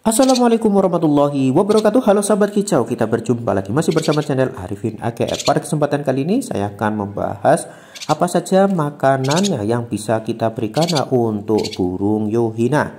Assalamualaikum warahmatullahi wabarakatuh Halo sahabat kicau Kita berjumpa lagi masih bersama channel Arifin AGF Pada kesempatan kali ini saya akan membahas Apa saja makanannya yang bisa kita berikan untuk burung yohina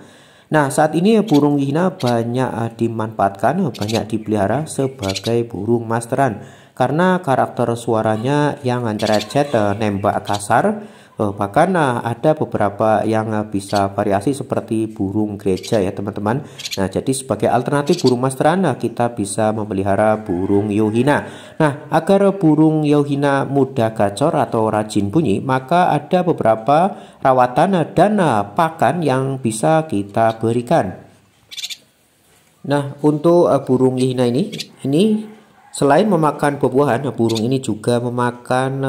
Nah saat ini burung yohina banyak dimanfaatkan Banyak dipelihara sebagai burung masteran Karena karakter suaranya yang antara cat eh, nembak kasar Eh, bahkan nah, ada beberapa yang eh, bisa variasi seperti burung gereja ya teman-teman. Nah jadi sebagai alternatif burung masterana kita bisa memelihara burung yohina. Nah agar burung yohina mudah gacor atau rajin bunyi maka ada beberapa rawatan dan pakan yang bisa kita berikan. Nah, untuk burung yohina ini, ini selain memakan buah-buahan, burung ini juga memakan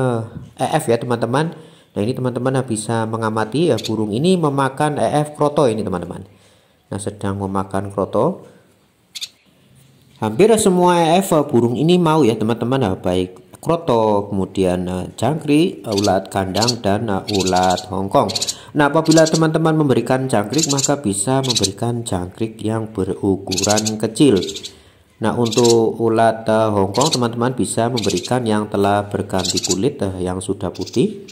EF e ya, teman-teman. Nah ini teman-teman bisa mengamati ya burung ini memakan EF kroto ini teman-teman. Nah sedang memakan kroto. Hampir semua EF burung ini mau ya teman-teman nah, baik kroto kemudian eh, jangkrik, eh, ulat kandang dan eh, ulat Hongkong. Nah apabila teman-teman memberikan jangkrik maka bisa memberikan jangkrik yang berukuran kecil. Nah untuk ulat Hongkong teman-teman bisa memberikan yang telah berganti kulit yang sudah putih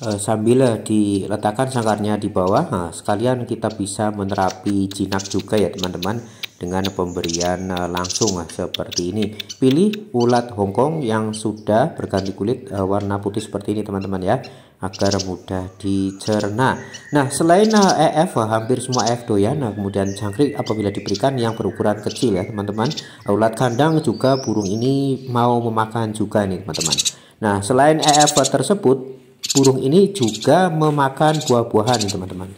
Eh, sambil diletakkan sangkarnya di bawah nah, sekalian kita bisa menerapi jinak juga ya teman-teman dengan pemberian eh, langsung seperti ini pilih ulat hongkong yang sudah berganti kulit eh, warna putih seperti ini teman-teman ya agar mudah dicerna nah selain EF hampir semua EF doyan nah, kemudian jangkrik apabila diberikan yang berukuran kecil ya teman-teman ulat kandang juga burung ini mau memakan juga nih teman-teman nah selain EF tersebut burung ini juga memakan buah-buahan teman-teman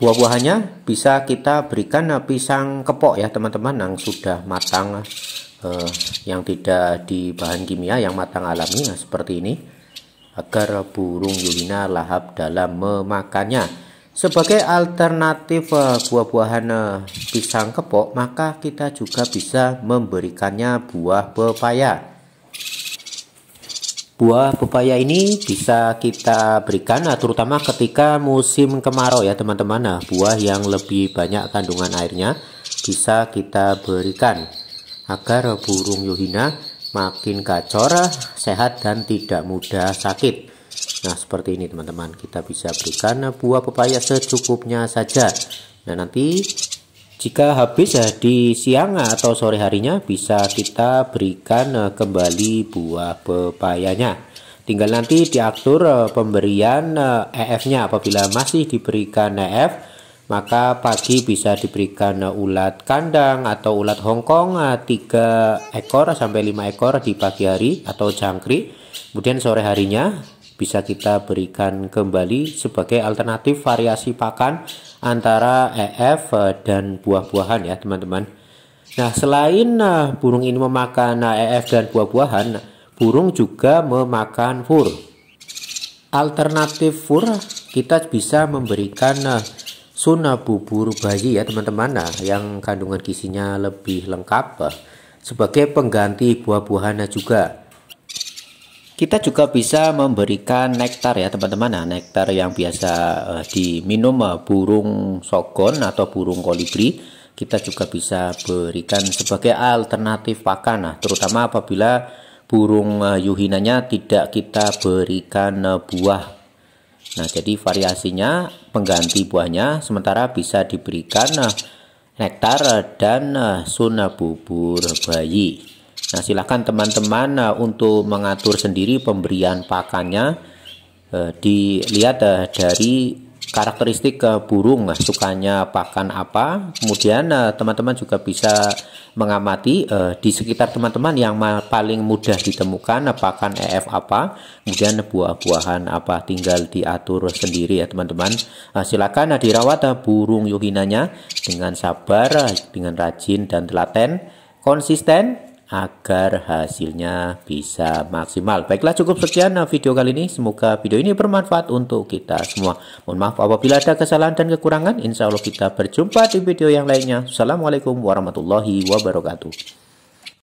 buah-buahannya bisa kita berikan pisang kepok ya teman-teman yang sudah matang eh, yang tidak di bahan kimia yang matang alami nah, seperti ini agar burung yulina lahap dalam memakannya sebagai alternatif eh, buah-buahan eh, pisang kepok maka kita juga bisa memberikannya buah pepaya buah pepaya ini bisa kita berikan nah, terutama ketika musim kemarau ya teman-teman nah buah yang lebih banyak kandungan airnya bisa kita berikan agar burung yohina makin gacor sehat dan tidak mudah sakit nah seperti ini teman-teman kita bisa berikan buah pepaya secukupnya saja nah nanti jika habis ya di siang atau sore harinya bisa kita berikan eh, kembali buah pepayanya. Tinggal nanti diatur eh, pemberian EF-nya eh, e apabila masih diberikan EF e maka pagi bisa diberikan ulat kandang atau ulat hongkong 3 ekor sampai 5 ekor di pagi hari atau jangkrik. Kemudian sore harinya bisa kita berikan kembali sebagai alternatif variasi pakan antara EF eh, dan buah-buahan ya teman-teman. Nah selain eh, burung ini memakan EF eh, e dan buah-buahan, burung juga memakan fur. Alternatif fur kita bisa memberikan suna bubur bayi ya teman-teman nah, yang kandungan gizinya lebih lengkap sebagai pengganti buah buahannya juga. Kita juga bisa memberikan nektar ya teman-teman. Nah, nektar yang biasa uh, diminum uh, burung sogon atau burung kolibri kita juga bisa berikan sebagai alternatif pakan. Nah, terutama apabila burung uh, yuhinanya tidak kita berikan uh, buah. Nah, jadi variasinya pengganti buahnya sementara bisa diberikan uh, nektar dan uh, suna bubur bayi. Nah, silakan teman-teman uh, untuk mengatur sendiri pemberian pakannya uh, dilihat uh, dari karakteristik uh, burung uh, sukanya pakan apa. Kemudian teman-teman uh, juga bisa mengamati uh, di sekitar teman-teman yang paling mudah ditemukan uh, pakan EF apa, kemudian buah-buahan apa tinggal diatur sendiri ya teman-teman. Uh, silakan uh, dirawat uh, burung yuhinanya dengan sabar, uh, dengan rajin dan telaten, konsisten agar hasilnya bisa maksimal. Baiklah cukup sekian uh, video kali ini. Semoga video ini bermanfaat untuk kita semua. Mohon maaf apabila ada kesalahan dan kekurangan. Insya Allah kita berjumpa di video yang lainnya. Assalamualaikum warahmatullahi wabarakatuh.